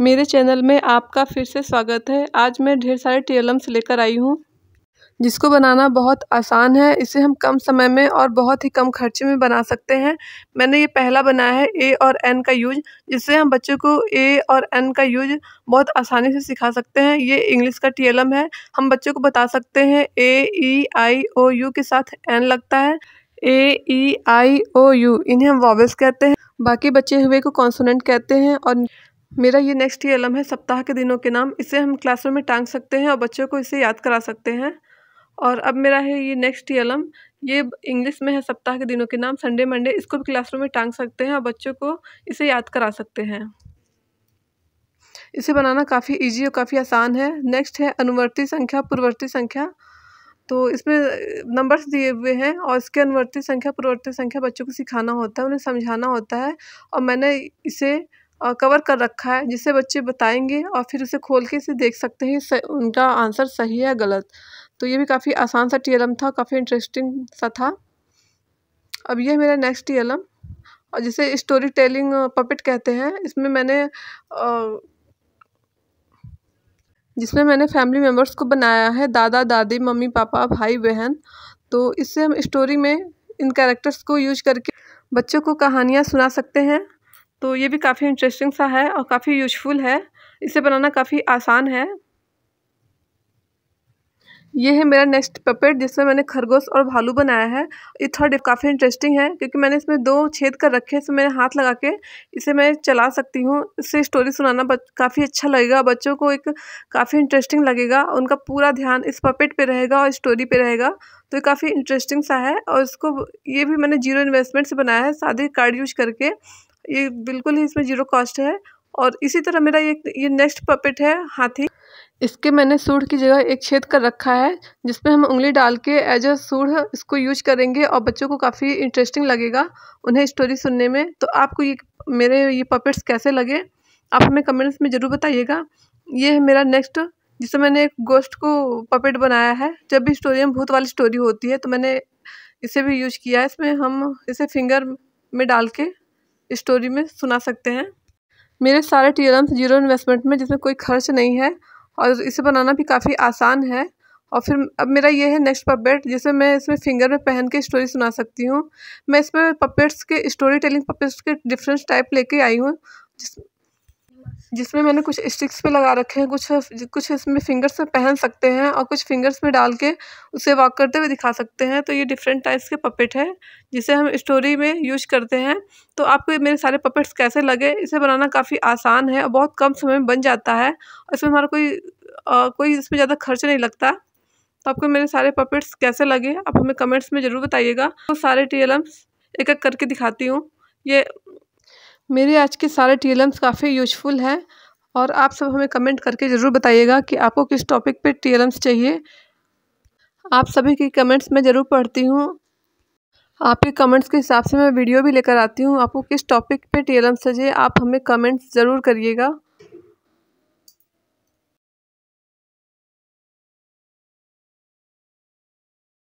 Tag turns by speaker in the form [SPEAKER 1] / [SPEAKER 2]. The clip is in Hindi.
[SPEAKER 1] मेरे चैनल में आपका फिर से स्वागत है आज मैं ढेर सारे टेलम्स लेकर आई हूँ जिसको बनाना बहुत आसान है इसे हम कम समय में और बहुत ही कम खर्चे में बना सकते हैं मैंने ये पहला बनाया है ए और एन का यूज जिससे हम बच्चों को ए और एन का यूज बहुत आसानी से सिखा सकते हैं ये इंग्लिश का टीएलएम है हम बच्चों को बता सकते हैं ए ई आई ओ यू के साथ एन लगता है ए ई आई ओ यू इन्हें हम वॉवेस कहते हैं बाकी बचे हुए को कॉन्सोनेंट कहते हैं और मेरा ये नेक्स्ट ये अलम है सप्ताह के दिनों के नाम इसे हम क्लासरूम में टांग सकते हैं और बच्चों को इसे याद करा सकते हैं और अब मेरा है ये नेक्स्ट ये अलम ये इंग्लिश में है सप्ताह के दिनों के नाम संडे मंडे इसको भी क्लासरूम में टांग सकते हैं और बच्चों को इसे याद करा सकते हैं इसे बनाना काफ़ी ईजी और काफ़ी आसान है नेक्स्ट है अनुवर्ती संख्या पूर्ववर्ती संख्या तो इसमें नंबर्स दिए हुए हैं और इसके अनुवर्ती संख्या पूर्ववर्ती संख्या बच्चों को सिखाना होता है उन्हें समझाना होता है और मैंने इसे और कवर कर रखा है जिसे बच्चे बताएंगे और फिर उसे खोल के इसे देख सकते हैं उनका आंसर सही है या गलत तो ये भी काफ़ी आसान सा टी था काफ़ी इंटरेस्टिंग सा था अब यह मेरा नेक्स्ट टी और जिसे स्टोरी टेलिंग पपिट कहते हैं इसमें मैंने जिसमें मैंने फैमिली मेम्बर्स को बनाया है दादा दादी मम्मी पापा भाई बहन तो इससे हम स्टोरी में इन कैरेक्टर्स को यूज करके बच्चों को कहानियाँ सुना सकते हैं तो ये भी काफ़ी इंटरेस्टिंग सा है और काफ़ी यूजफुल है इसे बनाना काफ़ी आसान है ये है मेरा नेक्स्ट पपेट जिसमें मैंने खरगोश और भालू बनाया है ये थर्ड काफ़ी इंटरेस्टिंग है क्योंकि मैंने इसमें दो छेद कर रखे हैं इसमें मैंने हाथ लगा के इसे मैं चला सकती हूँ इससे स्टोरी सुनाना काफ़ी अच्छा लगेगा बच्चों को एक काफ़ी इंटरेस्टिंग लगेगा उनका पूरा ध्यान इस पपेट पर रहेगा और स्टोरी पर रहेगा तो ये काफ़ी इंटरेस्टिंग सा है और इसको ये भी मैंने जीरो इन्वेस्टमेंट से बनाया है सादे कार्ड यूज करके ये बिल्कुल ही इसमें ज़ीरो कॉस्ट है और इसी तरह मेरा ये ये नेक्स्ट पपेट है हाथी इसके मैंने सूढ़ की जगह एक छेद कर रखा है जिसमें हम उंगली डाल के एज अ सूढ़ इसको यूज करेंगे और बच्चों को काफ़ी इंटरेस्टिंग लगेगा उन्हें स्टोरी सुनने में तो आपको ये मेरे ये पपेट्स कैसे लगे आप हमें कमेंट्स में ज़रूर बताइएगा ये है मेरा नेक्स्ट जिससे मैंने एक गोश्त को पपेट बनाया है जब भी स्टोरी में भूत वाली स्टोरी होती है तो मैंने इसे भी यूज किया है इसमें हम इसे फिंगर में डाल के स्टोरी में सुना सकते हैं मेरे सारे टी जीरो इन्वेस्टमेंट में जिसमें कोई खर्च नहीं है और इसे बनाना भी काफ़ी आसान है और फिर अब मेरा ये है नेक्स्ट पपेट जिसे मैं इसमें फिंगर में पहन के स्टोरी सुना सकती हूँ मैं इसमें पपेट्स के स्टोरी टेलिंग पपेट्स के डिफरेंट टाइप लेके आई हूँ जिसमें मैंने कुछ स्टिक्स पे लगा रखे हैं कुछ कुछ इसमें फिंगर्स में पहन सकते हैं और कुछ फिंगर्स में डाल के उसे वॉक करते हुए दिखा सकते हैं तो ये डिफरेंट टाइप्स के पपेट हैं जिसे हम स्टोरी में यूज करते हैं तो आपको मेरे सारे पपेट्स कैसे लगे इसे बनाना काफ़ी आसान है और बहुत कम समय में बन जाता है और इसमें हमारा कोई आ, कोई इसमें ज़्यादा खर्च नहीं लगता तो आपको मेरे सारे पपेट्स कैसे लगे आप हमें कमेंट्स में ज़रूर बताइएगा तो सारे टी एक एक करके दिखाती हूँ ये मेरे आज के सारे टी काफ़ी यूजफुल हैं और आप सब हमें कमेंट करके ज़रूर बताइएगा कि आपको किस टॉपिक पे टी चाहिए आप सभी की कमेंट्स मैं ज़रूर पढ़ती हूँ आपके कमेंट्स के हिसाब से मैं वीडियो भी लेकर आती हूँ आपको किस टॉपिक पे टी चाहिए आप हमें कमेंट्स ज़रूर करिएगा